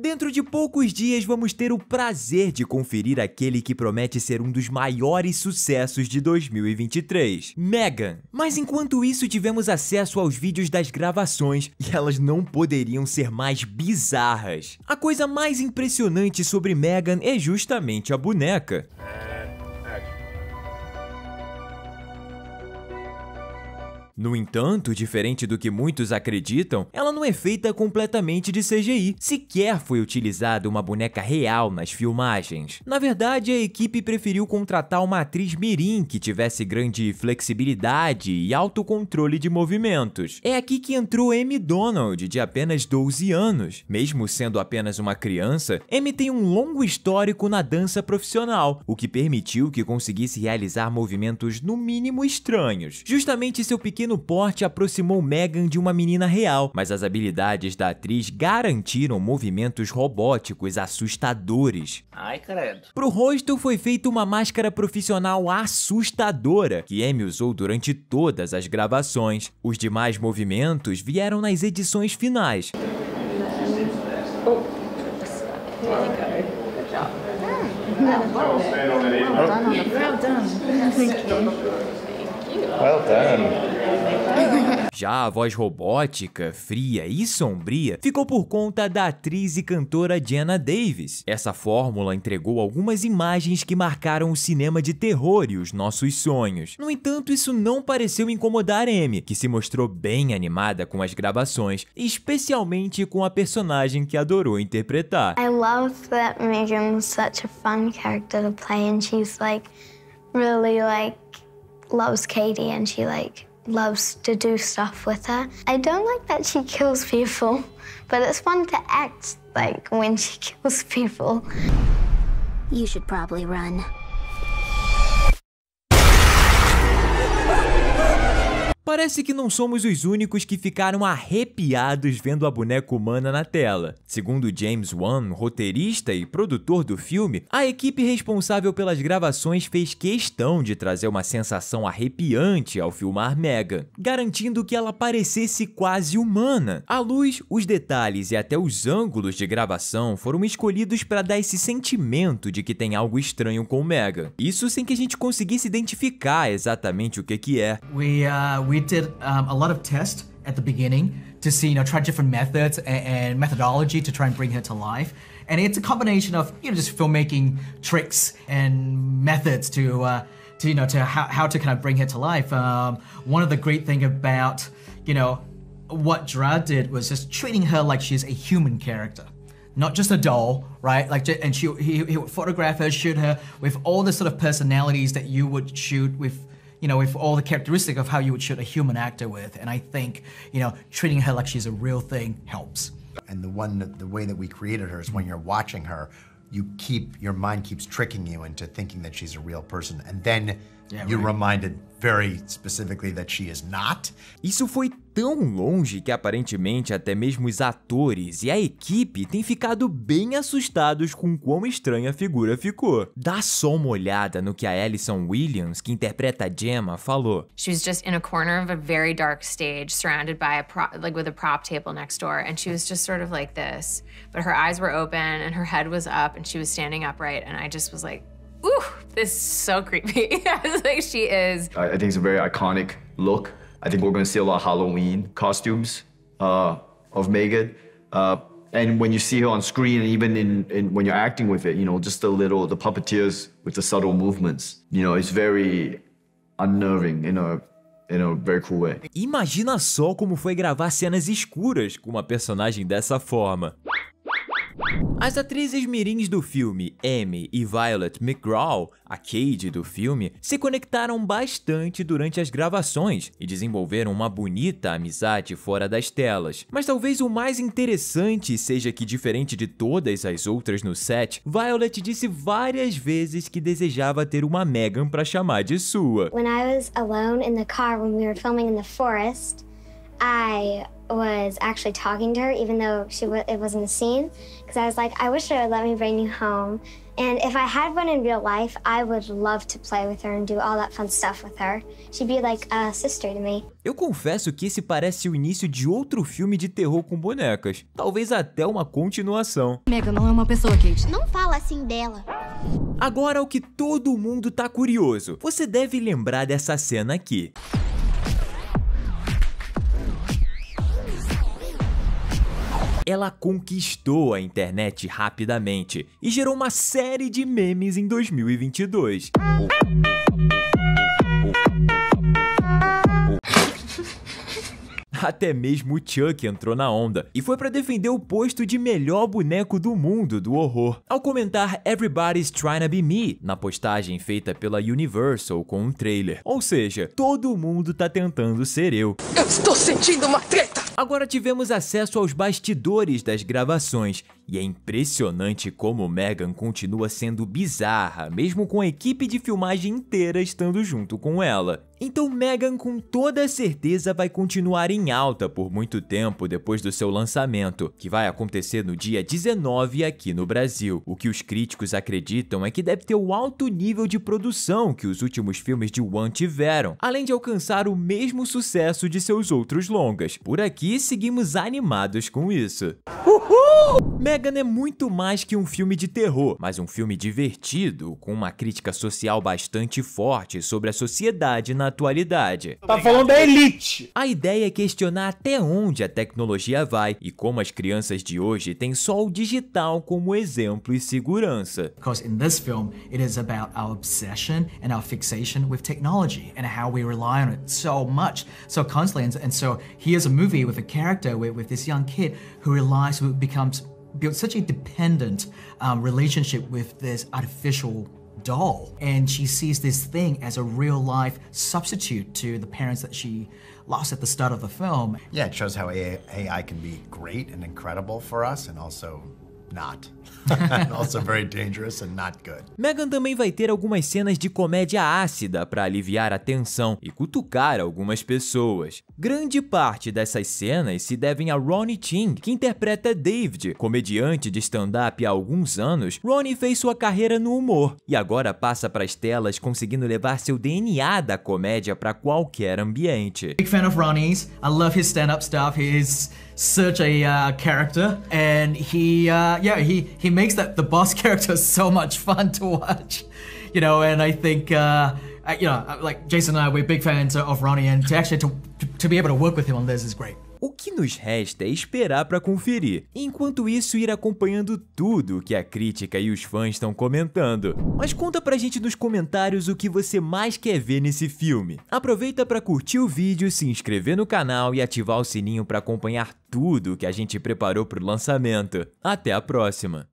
Dentro de poucos dias vamos ter o prazer de conferir aquele que promete ser um dos maiores sucessos de 2023, Megan. Mas enquanto isso tivemos acesso aos vídeos das gravações e elas não poderiam ser mais bizarras. A coisa mais impressionante sobre Megan é justamente a boneca. No entanto, diferente do que muitos acreditam, ela não é feita completamente de CGI, sequer foi utilizada uma boneca real nas filmagens. Na verdade, a equipe preferiu contratar uma atriz mirim que tivesse grande flexibilidade e alto controle de movimentos. É aqui que entrou Amy Donald, de apenas 12 anos. Mesmo sendo apenas uma criança, Amy tem um longo histórico na dança profissional, o que permitiu que conseguisse realizar movimentos no mínimo estranhos. Justamente seu pequeno no porte aproximou Megan de uma menina real, mas as habilidades da atriz garantiram movimentos robóticos assustadores. Ai, credo. Pro rosto foi feita uma máscara profissional assustadora, que Amy usou durante todas as gravações. Os demais movimentos vieram nas edições finais. Oh. Well done. Já a voz robótica, fria e sombria ficou por conta da atriz e cantora Jenna Davis. Essa fórmula entregou algumas imagens que marcaram o cinema de terror e os nossos sonhos. No entanto, isso não pareceu incomodar Amy, que se mostrou bem animada com as gravações, especialmente com a personagem que adorou interpretar. I love that Megan was such a fun character to play and she's like really like loves Katie and she like loves to do stuff with her. I don't like that she kills people, but it's fun to act like when she kills people. You should probably run. Parece que não somos os únicos que ficaram arrepiados vendo a boneca humana na tela. Segundo James Wan, roteirista e produtor do filme, a equipe responsável pelas gravações fez questão de trazer uma sensação arrepiante ao filmar Megan, garantindo que ela parecesse quase humana. A luz, os detalhes e até os ângulos de gravação foram escolhidos para dar esse sentimento de que tem algo estranho com Megan. Isso sem que a gente conseguisse identificar exatamente o que que é. We, uh, we did um, a lot of tests at the beginning to see, you know, try different methods and, and, methodology to try and bring her to life. And it's a combination of, you know, just filmmaking tricks and methods to, uh, to you know, to how, how to kind of bring her to life. Um, one of the great thing about, you know, what Gerard did was just treating her like she's a human character not just a doll, right? Like, and she, he, he would photograph her, shoot her with all the sort of personalities that you would shoot with you know, with all the characteristic of how you would shoot a human actor with. And I think, you know, treating her like she's a real thing helps. And the one, that, the way that we created her is when you're watching her, you keep, your mind keeps tricking you into thinking that she's a real person. And then yeah, you're right. reminded very specifically that she is not. Isso foi tão longe que aparentemente até mesmo os atores e a equipe têm ficado bem assustados com quão estranha a figura ficou. Dá só uma olhada no que a Alison Williams, que interpreta a Gemma, falou. She was just in a corner of a very dark stage, surrounded by a prop, like with a prop table next door, and she was just sort of like this. But her eyes were open and her head was up and she was standing upright, and I just was like, ooh, this is so creepy. I was like, she is. I, I think it's a very iconic look I think we're going to see a lot of Halloween costumes uh, of Megan. Uh, and when you see her on screen, and even in, in, when you're acting with it, you know, just the little the puppeteers with the subtle movements, you know, it's very unnerving in a in a very cool way. Imagina só como foi gravar cenas escuras com uma personagem dessa forma. As atrizes mirins do filme, Amy e Violet McGraw, a Cade do filme, se conectaram bastante durante as gravações e desenvolveram uma bonita amizade fora das telas. Mas talvez o mais interessante seja que, diferente de todas as outras no set, Violet disse várias vezes que desejava ter uma Megan para chamar de sua. Quando eu estava alone no carro, quando when we were filming was actually talking to her, even though she it wasn't a scene, because I was like, I wish they would let me bring you home. And if I had one in real life, I would love to play with her and do all that fun stuff with her. She'd be like a sister to me. Eu confesso que esse parece o início de outro filme de terror com bonecas, talvez até uma continuação. Mega não é uma pessoa, Kate. Não fala assim dela. Agora o que todo mundo tá curioso. Você deve lembrar dessa cena aqui. ela conquistou a internet rapidamente e gerou uma série de memes em 2022. Até mesmo o Chuck entrou na onda e foi para defender o posto de melhor boneco do mundo do horror, ao comentar Everybody's Trying to Be Me na postagem feita pela Universal com um trailer. Ou seja, todo mundo tá tentando ser eu. Eu estou sentindo uma treta! Agora tivemos acesso aos bastidores das gravações, e é impressionante como Megan continua sendo bizarra, mesmo com a equipe de filmagem inteira estando junto com ela. Então Megan com toda certeza vai continuar em alta por muito tempo depois do seu lançamento, que vai acontecer no dia 19 aqui no Brasil. O que os críticos acreditam é que deve ter o alto nível de produção que os últimos filmes de One tiveram, além de alcançar o mesmo sucesso de seus outros longas. Por aqui seguimos animados com isso. Uhul! Megan é muito mais que um filme de terror, mas um filme divertido, com uma crítica social bastante forte sobre a sociedade na atualidade. Tá falando da elite! A ideia é questionar até onde a tecnologia vai e como as crianças de hoje têm só o digital como exemplo e segurança. Because in this film, it is about our obsession and our fixation with technology and how we rely on it so much, so constantly. And, and so here's a movie with a character with, with this young kid who relies, who becomes built such a dependent um, relationship with this artificial doll. And she sees this thing as a real life substitute to the parents that she lost at the start of the film. Yeah, it shows how AI can be great and incredible for us and also not. also very dangerous and not good. Megan também vai ter algumas cenas de comédia ácida para aliviar a tensão e cutucar algumas pessoas. Grande parte dessas cenas se devem a Ronnie Ching, que interpreta David, comediante de stand-up há alguns anos. Ronnie fez sua carreira no humor e agora passa para as telas conseguindo levar seu DNA da comédia para qualquer ambiente. Big fan of Ronnie's. I love his stand-up stuff. search a uh, character, and he, uh, yeah, he he makes that the boss character so much fun to watch, you know. And I think, uh, you know, like Jason and I, we're big fans of Ronnie, and to actually to to be able to work with him on this is great. O que nos resta é esperar para conferir, enquanto isso ir acompanhando tudo que a crítica e os fãs estão comentando. Mas conta pra gente nos comentários o que você mais quer ver nesse filme. Aproveita para curtir o vídeo, se inscrever no canal e ativar o sininho para acompanhar tudo que a gente preparou pro lançamento. Até a próxima!